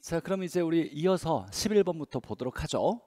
자, 그럼 이제 우리 이어서 11번부터 보도록 하죠.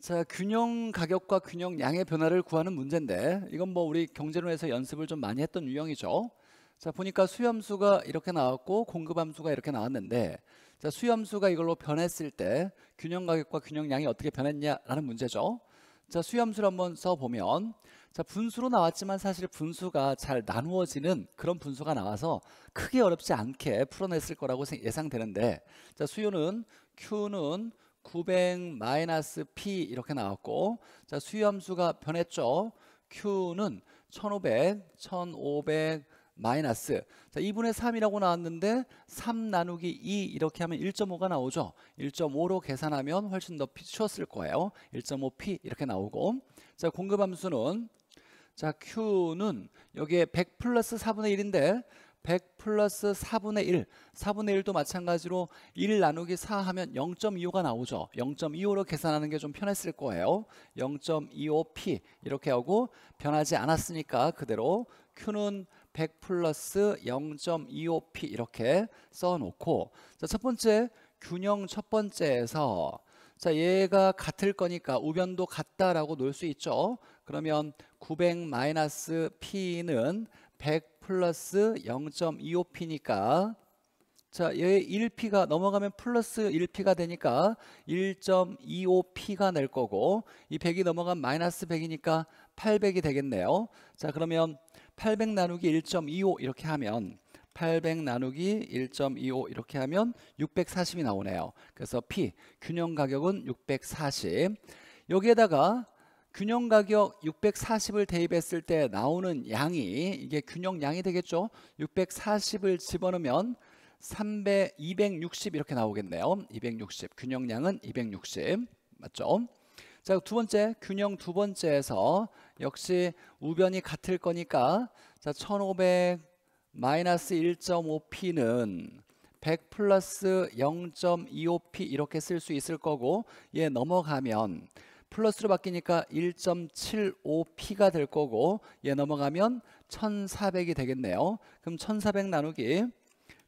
자, 균형 가격과 균형 양의 변화를 구하는 문제인데 이건 뭐 우리 경제론에서 연습을 좀 많이 했던 유형이죠. 자, 보니까 수염수가 이렇게 나왔고 공급함수가 이렇게 나왔는데 자, 수염수가 이걸로 변했을 때 균형 가격과 균형 양이 어떻게 변했냐라는 문제죠. 자, 수염수를 한번 써 보면 자 분수로 나왔지만 사실 분수가 잘 나누어지는 그런 분수가 나와서 크게 어렵지 않게 풀어냈을 거라고 예상되는데 자 수요는 Q는 900 마이너스 P 이렇게 나왔고 자 수요함수가 변했죠 Q는 1500, 1500 마이너스 자 2분의 3이라고 나왔는데 3 나누기 2 이렇게 하면 1.5가 나오죠 1.5로 계산하면 훨씬 더 쉬웠을 거예요 1.5p 이렇게 나오고 자 공급함수는 자, Q는 여기에 100 플러스 4분의 1인데 100 플러스 4분의 1, 4분의 1도 마찬가지로 1 나누기 4 하면 0.25가 나오죠. 0.25로 계산하는 게 좀 편했을 거예요. 0.25p 이렇게 하고 변하지 않았으니까 그대로 Q는 100 플러스 0.25p 이렇게 써놓고 자, 첫 번째 균형 첫 번째에서 자, 얘가 같을 거니까 우변도 같다라고 놓을 수 있죠. 그러면 900 마이너스 P는 100 플러스 0.25P니까 자, 얘 1P가 넘어가면 플러스 1P가 되니까 1.25P가 낼 거고 이 100이 넘어가면 마이너스 100이니까 800이 되겠네요. 자, 그러면 800 나누기 1.25 이렇게 하면 800 나누기 1.25 이렇게 하면 640이 나오네요. 그래서 P 균형 가격은 640. 여기에다가 균형 가격 640을 대입했을 때 나오는 양이 이게 균형 양이 되겠죠. 640을 집어넣으면 300, 260 이렇게 나오겠네요. 260균형양은260 맞죠? 자, 두 번째 균형 두 번째에서 역시 우변이 같을 거니까 자, 1500 마이너스 1.5p는 100 플러스 0.25p 이렇게 쓸 수 있을 거고 얘 예, 넘어가면 플러스로 바뀌니까 1.75p가 될 거고 얘 예, 넘어가면 1400이 되겠네요. 그럼 1400 나누기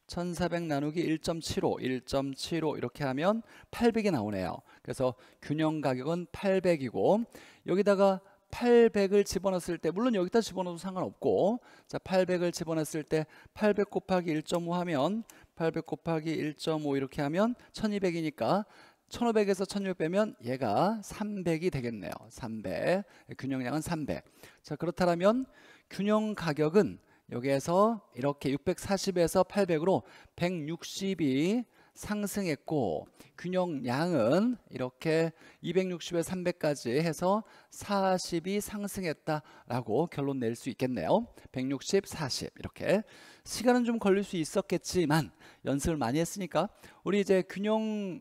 1400 나누기 1.75 1.75 이렇게 하면 800이 나오네요. 그래서 균형 가격은 800이고 여기다가 800을 집어넣었을 때 물론 여기다 집어넣어도 상관없고 자 800을 집어넣었을 때 800 곱하기 1.5 하면 800 곱하기 1.5 이렇게 하면 1200이니까 1500에서 1600 빼면 얘가 300이 되겠네요 300 균형량은 300자 그렇다면 균형 가격은 여기에서 이렇게 640에서 800으로 160이 상승했고 균형 양은 이렇게 260에 300까지 해서 40이 상승했다라고 결론 낼 수 있겠네요. 160, 40 이렇게 시간은 좀 걸릴 수 있었겠지만 연습을 많이 했으니까 우리 이제 균형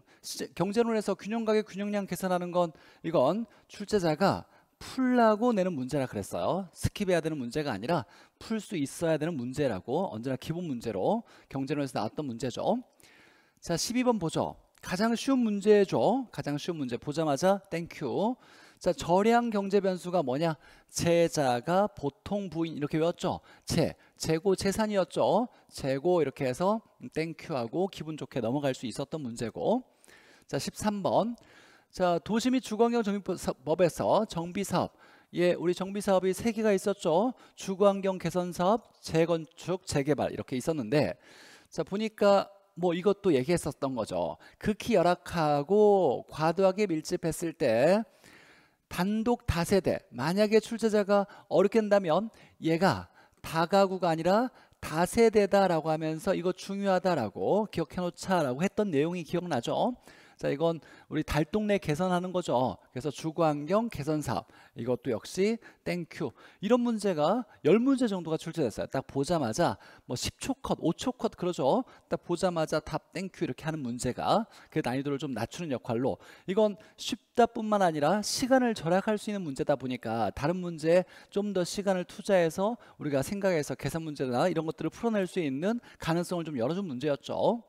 경제론에서 균형 가격 균형량 계산하는 건 이건 출제자가 풀라고 내는 문제라 그랬어요. 스킵해야 되는 문제가 아니라 풀 수 있어야 되는 문제라고 언제나 기본 문제로 경제론에서 나왔던 문제죠. 자, 12번 보죠. 가장 쉬운 문제죠. 가장 쉬운 문제 보자마자 땡큐. 자, 절량 경제 변수가 뭐냐? 제자가 보통 부인 이렇게 외웠죠. 재, 재고 재산이었죠. 재고 이렇게 해서 땡큐하고 기분 좋게 넘어갈 수 있었던 문제고. 자, 13번. 자, 도시 및 주거환경 정비법에서 정비사업 예, 우리 정비사업이 세 개가 있었죠. 주거환경 개선사업, 재건축, 재개발 이렇게 있었는데 자, 보니까 뭐 이것도 얘기했었던 거죠. 극히 열악하고 과도하게 밀집했을 때 단독 다세대 만약에 출제자가 어렵게 한다면 얘가 다가구가 아니라 다세대다라고 하면서 이거 중요하다라고 기억해놓자라고 했던 내용이 기억나죠. 자, 이건 우리 달동네 개선하는 거죠. 그래서 주거환경 개선 사업 이것도 역시 땡큐. 이런 문제가 열문제 정도가 출제됐어요. 딱 보자마자 뭐 10초 컷, 5초 컷 그러죠. 딱 보자마자 답 땡큐 이렇게 하는 문제가 그 난이도를 좀 낮추는 역할로 이건 쉽다뿐만 아니라 시간을 절약할 수 있는 문제다 보니까 다른 문제에 좀 더 시간을 투자해서 우리가 생각해서 계산 문제나 이런 것들을 풀어낼 수 있는 가능성을 좀 열어준 문제였죠.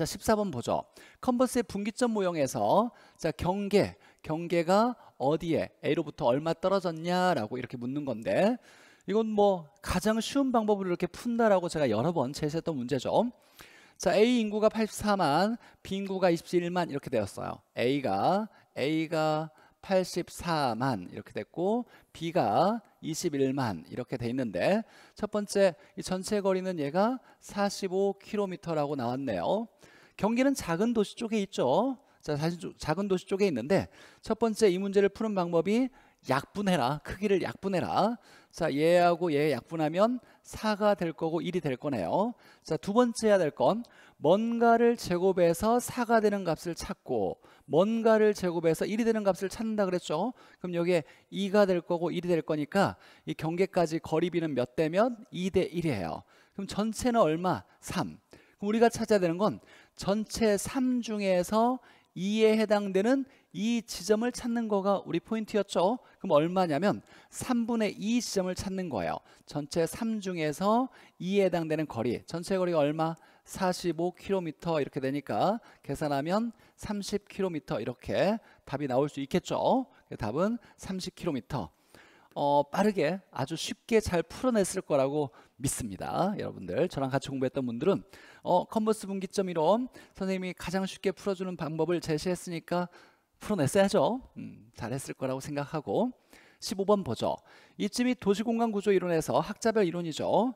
자, 14번 보죠. 컨버스의 분기점 모형에서 자, 경계, 경계가 어디에 A로부터 얼마 떨어졌냐라고 이렇게 묻는 건데 이건 뭐 가장 쉬운 방법으로 이렇게 푼다라고 제가 여러 번 제시했던 문제죠. 자, A 인구가 84만, B 인구가 21만 이렇게 되었어요. A가 A가 84만 이렇게 됐고 B가 21만 이렇게 돼 있는데 첫 번째 이 전체 거리는 얘가 45km라고 나왔네요. 경기는 작은 도시 쪽에 있죠. 자, 사실 작은 도시 쪽에 있는데 첫 번째 이 문제를 푸는 방법이 약분해라. 크기를 약분해라. 자, 얘하고 얘 예 약분하면 4가 될 거고 1이 될 거네요. 자, 두 번째 해야 될 건 뭔가를 제곱해서 4가 되는 값을 찾고 뭔가를 제곱해서 1이 되는 값을 찾는다 그랬죠. 그럼 여기에 2가 될 거고 1이 될 거니까 이 경계까지 거리비는 몇 대면 2대 1이에요. 그럼 전체는 얼마? 3. 그럼 우리가 찾아야 되는 건 전체 3 중에서 2에 해당되는 이 지점을 찾는 거가 우리 포인트였죠. 그럼 얼마냐면 3분의 2 지점을 찾는 거예요. 전체 3 중에서 2에 해당되는 거리. 전체 거리가 얼마? 45km 이렇게 되니까 계산하면 30km 이렇게 답이 나올 수 있겠죠. 그 답은 30km. 어, 빠르게 아주 쉽게 잘 풀어냈을 거라고 믿습니다. 여러분들 저랑 같이 공부했던 분들은 어 컨버스 분기점 이론 선생님이 가장 쉽게 풀어주는 방법을 제시했으니까 풀어냈어야죠. 음, 잘했을 거라고 생각하고 15번 보죠. 이쯤이 도시공간 구조 이론에서 학자별 이론이죠.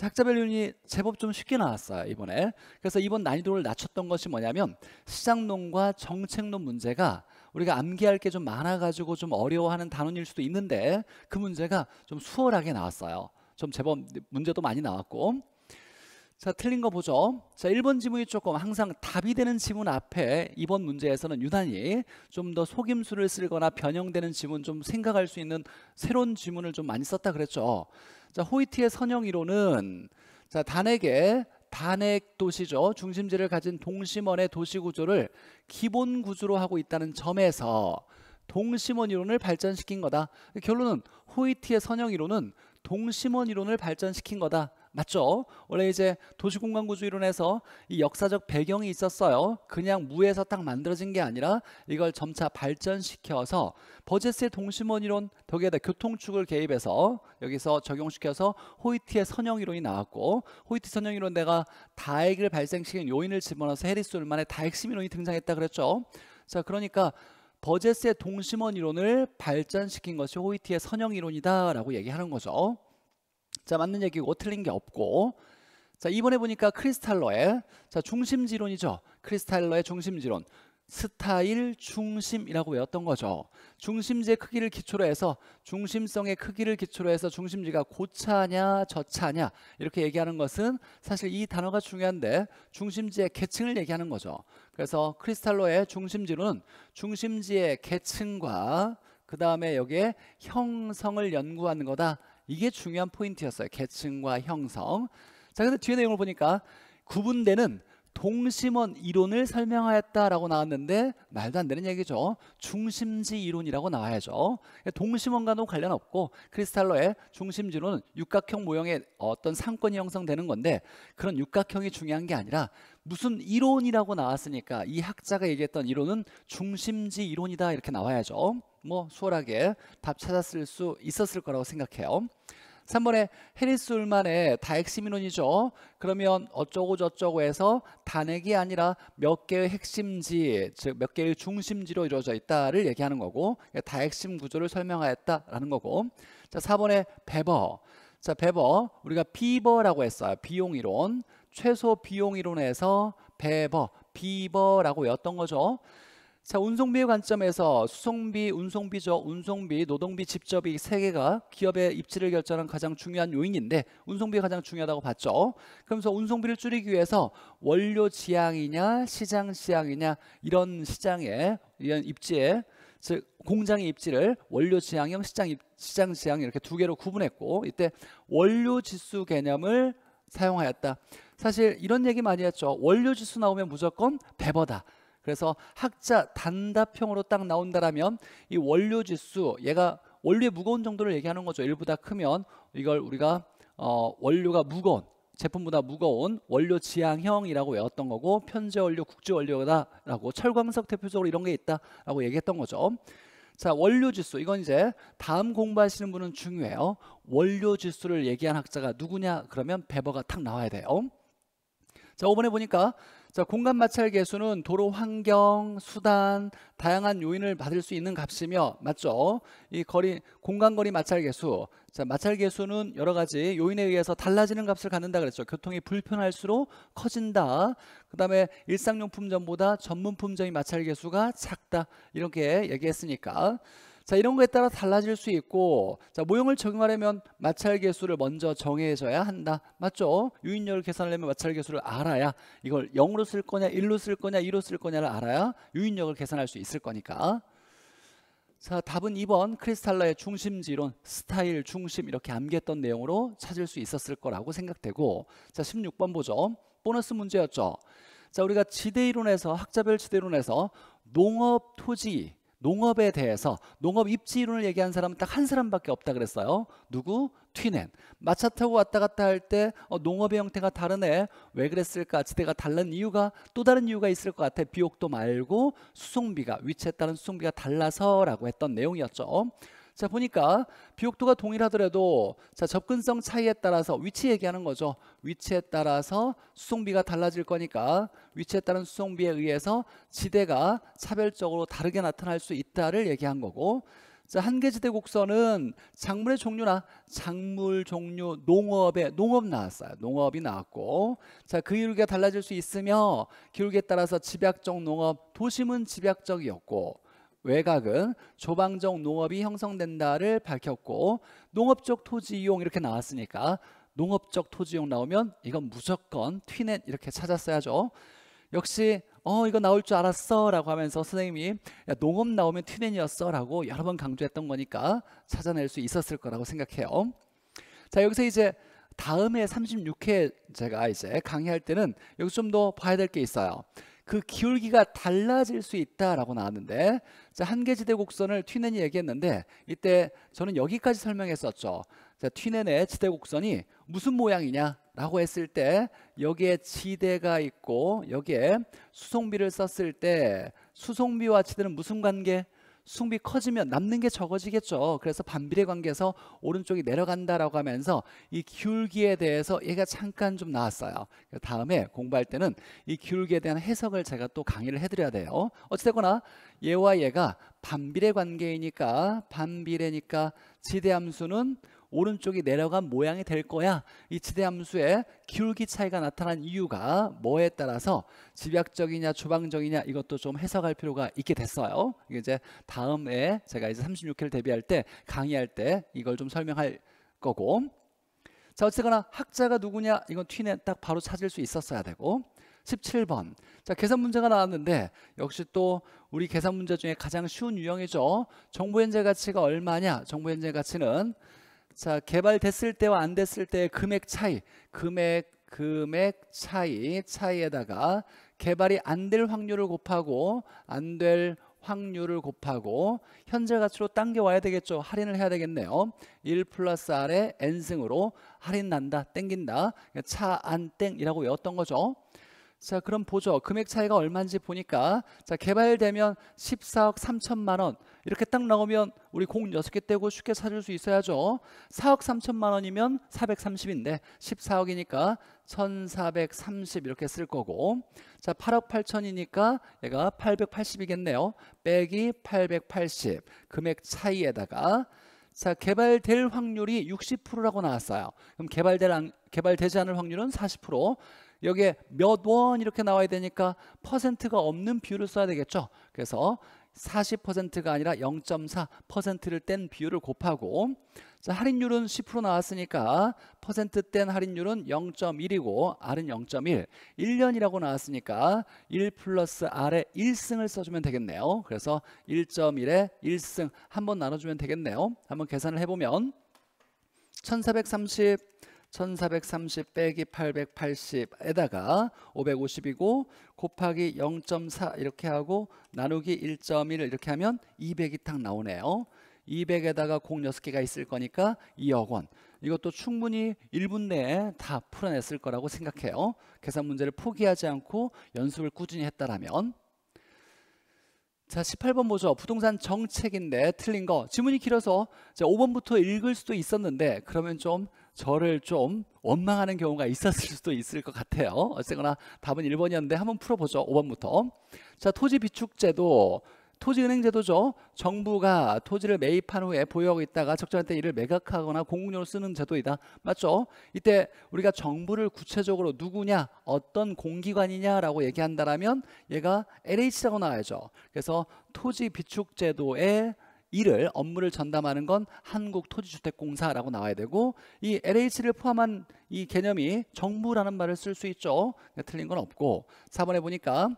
학자별 이론이 제법 좀 쉽게 나왔어요 이번에. 그래서 이번 난이도를 낮췄던 것이 뭐냐면 시장론과 정책론 문제가 우리가 암기할 게 좀 많아가지고 좀 어려워하는 단원일 수도 있는데 그 문제가 좀 수월하게 나왔어요. 좀 제법 문제도 많이 나왔고 자 틀린 거 보죠 자 1번 지문이 조금 항상 답이 되는 지문 앞에 2번 문제에서는 유난히 좀 더 속임수를 쓰거나 변형되는 지문 좀 생각할 수 있는 새로운 지문을 좀 많이 썼다 그랬죠 자 호이티의 선형이론은 자 단에게 단핵 도시죠 중심지를 가진 동심원의 도시 구조를 기본 구조로 하고 있다는 점에서 동심원 이론을 발전시킨 거다 결론은 호이티의 선형 이론은 동심원 이론을 발전시킨 거다. 맞죠? 원래 이제 도시공간구조 이론에서 이 역사적 배경이 있었어요. 그냥 무에서 딱 만들어진 게 아니라 이걸 점차 발전시켜서 버제스의 동심원 이론 덕에다 교통축을 개입해서 여기서 적용시켜서 호이트의 선형 이론이 나왔고 호이트 선형 이론 내가 다액을 발생시킨 요인을 집어넣어서 해리스 울만의 다핵심 이론이 등장했다 그랬죠. 자 그러니까 버제스의 동심원 이론을 발전시킨 것이 호이티의 선형 이론이다라고 얘기하는 거죠. 자, 맞는 얘기고 틀린 게 없고 자, 이번에 보니까 크리스탈러의 자, 중심지론이죠. 크리스탈러의 중심지론. 스타일 중심이라고 외웠던 거죠. 중심지의 크기를 기초로 해서 중심성의 크기를 기초로 해서 중심지가 고차냐 저차냐 이렇게 얘기하는 것은 사실 이 단어가 중요한데 중심지의 계층을 얘기하는 거죠. 그래서 크리스탈로의 중심지는 중심지의 계층과 그 다음에 여기에 형성을 연구하는 거다. 이게 중요한 포인트였어요. 계층과 형성. 자, 근데 뒤에 내용을 보니까 구분되는 동심원 이론을 설명하였다라고 나왔는데 말도 안 되는 얘기죠. 중심지 이론이라고 나와야죠. 동심원과는 관련 없고 크리스탈러의 중심지론은 육각형 모형의 어떤 상권이 형성되는 건데 그런 육각형이 중요한 게 아니라 무슨 이론이라고 나왔으니까 이 학자가 얘기했던 이론은 중심지 이론이다 이렇게 나와야죠. 뭐 수월하게 답 찾았을 수 있었을 거라고 생각해요. 3번에 해리스 울만의 다핵심 이론이죠. 그러면 어쩌고 저쩌고 해서 단핵이 아니라 몇 개의 핵심지, 즉 몇 개의 중심지로 이루어져 있다를 얘기하는 거고 그러니까 다핵심 구조를 설명하였다라는 거고 자 4번에 베버 자 베버 우리가 비버라고 했어요. 비용 이론 최소 비용 이론에서 베버 비버라고 외웠던 거죠. 자, 운송비의 관점에서 수송비, 운송비죠. 운송비, 노동비, 직접이세 개가 기업의 입지를 결정하는 가장 중요한 요인인데 운송비가 가장 중요하다고 봤죠. 그러면서 운송비를 줄이기 위해서 원료 지향이냐, 시장 지향이냐 이런 시장에 이런 입지에 즉 공장의 입지를 원료 지향형, 시장 입, 시장 지향 이렇게 두 개로 구분했고 이때 원료 지수 개념을 사용하였다. 사실 이런 얘기 많이 했죠. 원료 지수 나오면 무조건 배버다 그래서 학자 단답형으로 딱 나온다라면 이 원료 지수 얘가 원료의 무거운 정도를 얘기하는 거죠. 1보다 크면 이걸 우리가 어, 원료가 무거운 제품보다 무거운 원료 지향형이라고 외웠던 거고 편제 원료, 국제 원료다라고 철광석 대표적으로 이런 게 있다라고 얘기했던 거죠. 자, 원료 지수 이건 이제 다음 공부하시는 분은 중요해요. 원료 지수를 얘기한 학자가 누구냐? 그러면 베버가 탁 나와야 돼요. 자, 5번에 보니까 자, 공간 마찰 계수는 도로 환경, 수단, 다양한 요인을 받을 수 있는 값이며 맞죠? 이 거리 공간 거리 마찰 계수. 자, 마찰 계수는 여러 가지 요인에 의해서 달라지는 값을 갖는다 그랬죠. 교통이 불편할수록 커진다. 그다음에 일상용품점보다 전문품점이 마찰 계수가 작다. 이렇게 얘기했으니까. 자, 이런 거에 따라 달라질 수 있고, 자, 모형을 적용하려면 마찰 계수를 먼저 정해져야 한다. 맞죠? 유인열을 계산하려면 마찰 계수를 알아야 이걸 0으로 쓸 거냐, 1로 쓸 거냐, 2로 쓸 거냐를 알아야 유인력을 계산할 수 있을 거니까. 자, 답은 2번 크리스탈라의 중심지론, 스타일 중심 이렇게 암기했던 내용으로 찾을 수 있었을 거라고 생각되고 자, 16번 보죠. 보너스 문제였죠. 자, 우리가 지대이론에서 학자별 지대이론에서 농업 토지 농업에 대해서 농업 입지론을 이 얘기한 사람은 딱 한 사람밖에 없다 그랬어요. 누구? 튀넨. 마차 타고 왔다 갔다 할때 어, 농업의 형태가 다르네. 왜 그랬을까? 지대가 다른 이유가 또 다른 이유가 있을 것 같아. 비옥도 말고 수송비가 위치에 따른 수송비가 달라서라고 했던 내용이었죠. 자 보니까 비옥도가 동일하더라도 자 접근성 차이에 따라서 위치 얘기하는 거죠. 위치에 따라서 수송비가 달라질 거니까 위치에 따른 수송비에 의해서 지대가 차별적으로 다르게 나타날 수 있다를 얘기한 거고 자, 한계지대 곡선은 작물의 종류나 작물 종류 농업에 농업 나왔어요. 농업이 나왔고 자, 그 이유가 달라질 수 있으며 기울기에 따라서 집약적 농업, 도심은 집약적이었고 외곽은 조방적 농업이 형성된다를 밝혔고 농업적 토지 이용 이렇게 나왔으니까 농업적 토지 이용 나오면 이건 무조건 튀넷 이렇게 찾았어야죠. 역시 어 이거 나올 줄 알았어 라고 하면서 선생님이 야, 농업 나오면 튀넷이었어 라고 여러 번 강조했던 거니까 찾아낼 수 있었을 거라고 생각해요. 자 여기서 이제 다음에 36회 제가 이제 강의할 때는 여기 좀더 봐야 될 게 있어요. 그 기울기가 달라질 수 있다라고 나왔는데 자, 한계지대 곡선을 튀넨이 얘기했는데 이때 저는 여기까지 설명했었죠. 자, 튀넨의 지대 곡선이 무슨 모양이냐? 라고 했을 때 여기에 지대가 있고 여기에 수송비를 썼을 때 수송비와 지대는 무슨 관계? 숭비 커지면 남는 게 적어지겠죠. 그래서 반비례 관계에서 오른쪽이 내려간다라고 하면서 이 기울기에 대해서 얘가 잠깐 좀 나왔어요. 그 다음에 공부할 때는 이 기울기에 대한 해석을 제가 또 강의를 해드려야 돼요. 어찌됐거나 얘와 얘가 반비례 관계이니까 반비례니까 지대함수는 오른쪽이 내려간 모양이 될 거야. 이 지대함수의 기울기 차이가 나타난 이유가 뭐에 따라서 집약적이냐 주방적이냐 이것도 좀 해석할 필요가 있게 됐어요. 이게 이제 다음에 제가 이제 36회를 대비할 때 강의할 때 이걸 좀 설명할 거고 자 어쨌거나 학자가 누구냐 이건 튀네 딱 바로 찾을 수 있었어야 되고 17번 자 계산 문제가 나왔는데 역시 또 우리 계산 문제 중에 가장 쉬운 유형이죠 정보 현재 가치가 얼마냐 정보 현재 가치는 자, 개발됐을 때와 안 됐을 때의 금액 차이, 금액 금액 차이 차이에다가 개발이 안 될 확률을 곱하고 안 될 확률을 곱하고 현재 가치로 당겨와야 되겠죠. 할인을 해야 되겠네요. 1 플러스 R에 N승으로 할인 난다, 땡긴다. 그러니까 차안 땡이라고 외웠던 거죠. 자 그럼 보죠. 금액 차이가 얼마인지 보니까 자 개발되면 14억 3천만 원 이렇게 딱 나오면 우리 공 6개 떼고 쉽게 찾을 수 있어야죠. 4억 3천만 원이면 430인데 14억이니까 1430 이렇게 쓸 거고 자 8억 8천이니까 얘가 880이겠네요. 빼기 880 금액 차이에다가 자 개발될 확률이 60%라고 나왔어요. 그럼 개발될 개발되지 않을 확률은 40%. 여기에 몇 원 이렇게 나와야 되니까 퍼센트가 없는 비율을 써야 되겠죠. 그래서 40%가 아니라 0.4%를 뗀 비율을 곱하고 자, 할인율은 10% 나왔으니까 퍼센트 뗀 할인율은 0.1이고 R은 0.1 1년이라고 나왔으니까 1 플러스 R에 1승을 써주면 되겠네요 그래서 1.1에 1승 한번 나눠주면 되겠네요 한번 계산을 해보면 1430 1430 빼기 880에다가 550이고 곱하기 0.4 이렇게 하고 나누기 1 1 이렇게 하면 200이 딱 나오네요. 200에다가 공 6개가 있을 거니까 2억 원. 이것도 충분히 1분 내에 다 풀어냈을 거라고 생각해요. 계산 문제를 포기하지 않고 연습을 꾸준히 했다라면 자, 18번 보죠. 부동산 정책인데 틀린 거. 지문이 길어서 자, 5번부터 읽을 수도 있었는데 그러면 좀 저를 좀 원망하는 경우가 있었을 수도 있을 것 같아요. 어쨌거나 답은 1번이었는데 한번 풀어보죠. 5번부터. 자, 토지 비축제도 토지은행 제도죠. 정부가 토지를 매입한 후에 보유하고 있다가 적절한 때 이를 매각하거나 공공용으로 쓰는 제도이다. 맞죠? 이때 우리가 정부를 구체적으로 누구냐, 어떤 공기관이냐라고 얘기한다면 얘가 LH라고 나와야죠. 그래서 토지 비축 제도의 일을 업무를 전담하는 건 한국토지주택공사라고 나와야 되고 이 LH를 포함한 이 개념이 정부라는 말을 쓸 수 있죠. 그러니까 틀린 건 없고 4번에 보니까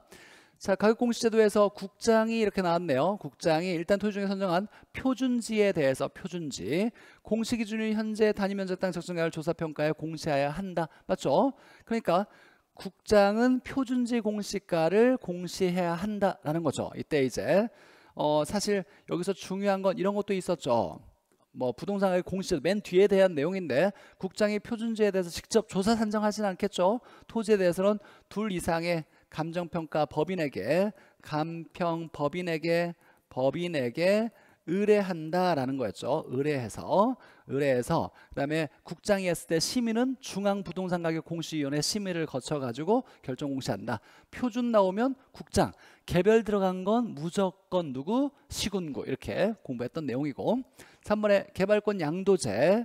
자, 가격공시제도에서 국장이 이렇게 나왔네요. 국장이 일단 토지 중에 선정한 표준지에 대해서 표준지 공시 기준이 현재 단위 면적 당 적정가율 조사 평가에 공시하여야 한다. 맞죠? 그러니까 국장은 표준지 공시가를 공시해야 한다라는 거죠. 이때 이제 어 사실 여기서 중요한 건 이런 것도 있었죠. 뭐 부동산의 공시제도 맨 뒤에 대한 내용인데 국장이 표준지에 대해서 직접 조사 산정하진 않겠죠. 토지에 대해서는 둘 이상의 감정평가 법인에게 감평 법인에게 법인에게 의뢰한다라는 거였죠. 의뢰해서 의뢰해서 그다음에 국장이 했을 때 심의는 중앙부동산가격 공시위원회 심의를 거쳐가지고 결정 공시한다. 표준 나오면 국장, 개별 들어간 건 무조건 누구 시군구 이렇게 공부했던 내용이고 3번에 개발권 양도제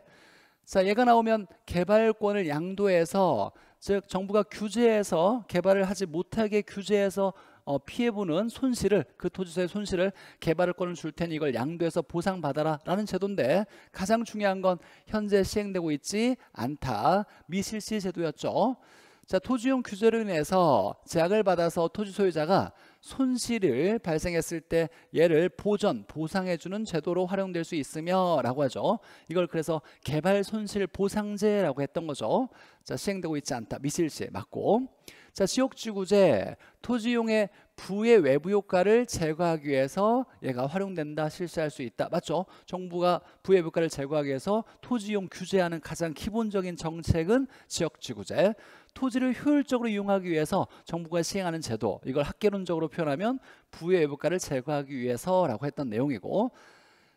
자 얘가 나오면 개발권을 양도해서 즉 정부가 규제해서 개발을 하지 못하게 규제해서 어, 피해보는 손실을 그 토지사의 손실을 개발권을 을줄 테니 이걸 양도해서 보상받아라 라는 제도인데 가장 중요한 건 현재 시행되고 있지 않다 미실시 제도였죠 자 토지용 규제로 인해서 제약을 받아서 토지 소유자가 손실을 발생했을 때 얘를 보전, 보상해주는 제도로 활용될 수 있으며 라고 하죠. 이걸 그래서 개발 손실 보상제라고 했던 거죠. 자, 시행되고 있지 않다. 미실시 맞고. 자, 지역지구제, 토지용의 부의 외부 효과를 제거하기 위해서 얘가 활용된다, 실시할 수 있다. 맞죠? 정부가 부의 외부 효과를 제거하기 위해서 토지용 규제하는 가장 기본적인 정책은 지역지구제. 토지를 효율적으로 이용하기 위해서 정부가 시행하는 제도 이걸 학계론적으로 표현하면 부의 외부가를 제거하기 위해서라고 했던 내용이고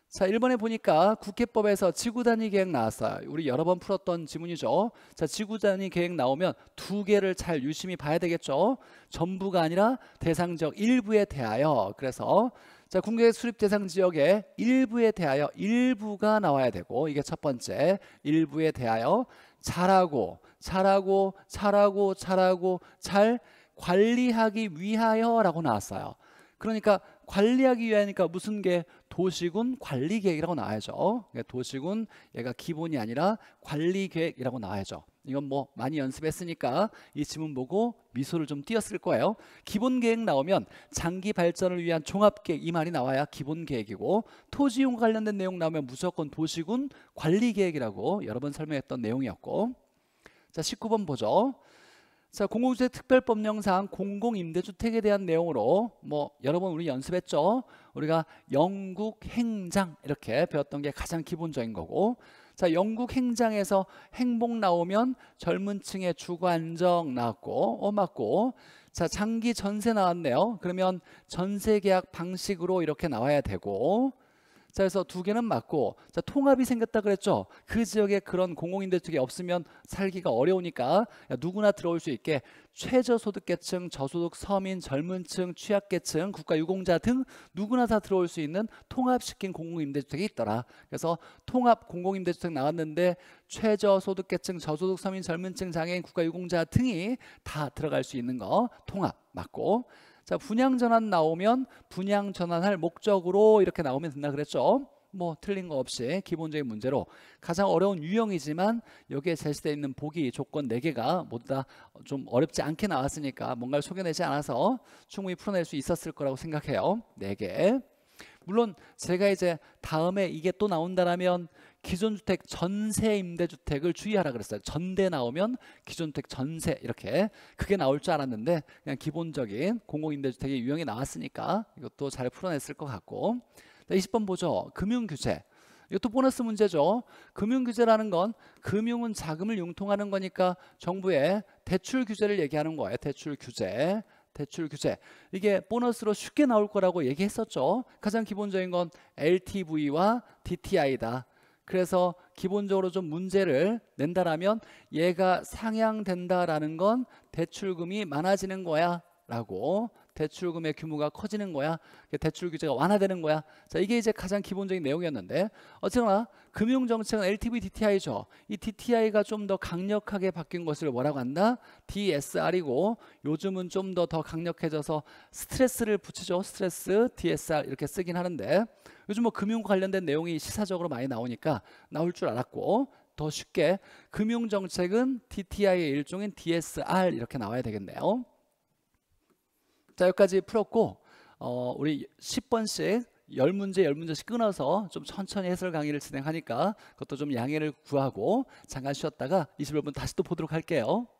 자, 1번에 보니까 국회법에서 지구단위 계획 나왔어요. 우리 여러 번 풀었던 지문이죠. 자, 지구단위 계획 나오면 두 개를 잘 유심히 봐야 되겠죠. 전부가 아니라 대상적 일부에 대하여. 그래서 자, 국내 수립 대상 지역의 일부에 대하여 일부가 나와야 되고 이게 첫 번째. 일부에 대하여 잘하고 잘하고 잘하고 잘하고 잘 관리하기 위하여라고 나왔어요. 그러니까 관리하기 위하니까 무슨 게 도시군 관리 계획이라고 나와야죠. 그러니까 도시군 얘가 기본이 아니라 관리 계획이라고 나와야죠. 이건 뭐 많이 연습했으니까 이 지문 보고 미소를 좀 띄었을 거예요. 기본 계획 나오면 장기 발전을 위한 종합 계획 이 말이 나와야 기본 계획이고 토지용 관련된 내용 나오면 무조건 도시군 관리 계획이라고 여러 번 설명했던 내용이었고 자 19번 보죠. 자 공공주택 특별법령상 공공임대주택에 대한 내용으로 뭐 여러 번 우리 연습했죠. 우리가 영국 행장 이렇게 배웠던 게 가장 기본적인 거고 자 영국 행장에서 행복 나오면 젊은 층의 주거 안정 나왔고 어 맞고 자 장기 전세 나왔네요. 그러면 전세 계약 방식으로 이렇게 나와야 되고 자, 그래서 두 개는 맞고 자, 통합이 생겼다 그랬죠. 그 지역에 그런 공공임대주택이 없으면 살기가 어려우니까 누구나 들어올 수 있게 최저소득계층, 저소득 서민, 젊은층, 취약계층, 국가유공자 등 누구나 다 들어올 수 있는 통합시킨 공공임대주택이 있더라. 그래서 통합 공공임대주택 나왔는데 최저소득계층, 저소득 서민, 젊은층, 장애인, 국가유공자 등이 다 들어갈 수 있는 거 통합 맞고 자, 분양 전환 나오면 분양 전환할 목적으로 이렇게 나오면 된다 그랬죠. 뭐 틀린 거 없이 기본적인 문제로 가장 어려운 유형이지만 여기에 제시되어 있는 보기 조건 4개가 모두 다 좀 어렵지 않게 나왔으니까 뭔가를 소개내지 않아서 충분히 풀어낼 수 있었을 거라고 생각해요. 4개. 물론 제가 이제 다음에 이게 또 나온다라면 기존 주택 전세 임대주택을 주의하라 그랬어요. 전대 나오면 기존 주택 전세 이렇게 그게 나올 줄 알았는데 그냥 기본적인 공공임대주택의 유형이 나왔으니까 이것도 잘 풀어냈을 것 같고 20번 보죠. 금융규제 이것도 보너스 문제죠. 금융규제라는 건 금융은 자금을 융통하는 거니까 정부의 대출 규제를 얘기하는 거예요. 대출 규제. 대출 규제 이게 보너스로 쉽게 나올 거라고 얘기했었죠 가장 기본적인 건 LTV와 DTI다 그래서 기본적으로 좀 문제를 낸다라면 얘가 상향된다라는 건 대출금이 많아지는 거야 라고 대출금의 규모가 커지는 거야. 대출 규제가 완화되는 거야. 자, 이게 이제 가장 기본적인 내용이었는데 어쨌거나 금융 정책은 LTV DTI죠. 이 DTI가 좀 더 강력하게 바뀐 것을 뭐라고 한다? DSR이고 요즘은 좀 더더 더 강력해져서 스트레스를 붙이죠. 스트레스 DSR 이렇게 쓰긴 하는데 요즘 뭐 금융 관련된 내용이 시사적으로 많이 나오니까 나올 줄 알았고 더 쉽게 금융 정책은 DTI의 일종인 DSR 이렇게 나와야 되겠네요. 자, 여기까지 풀었고 어, 우리 10번씩 10문제 10문제씩 끊어서 좀 천천히 해설 강의를 진행하니까 그것도 좀 양해를 구하고 잠깐 쉬었다가 21번 다시 또 보도록 할게요.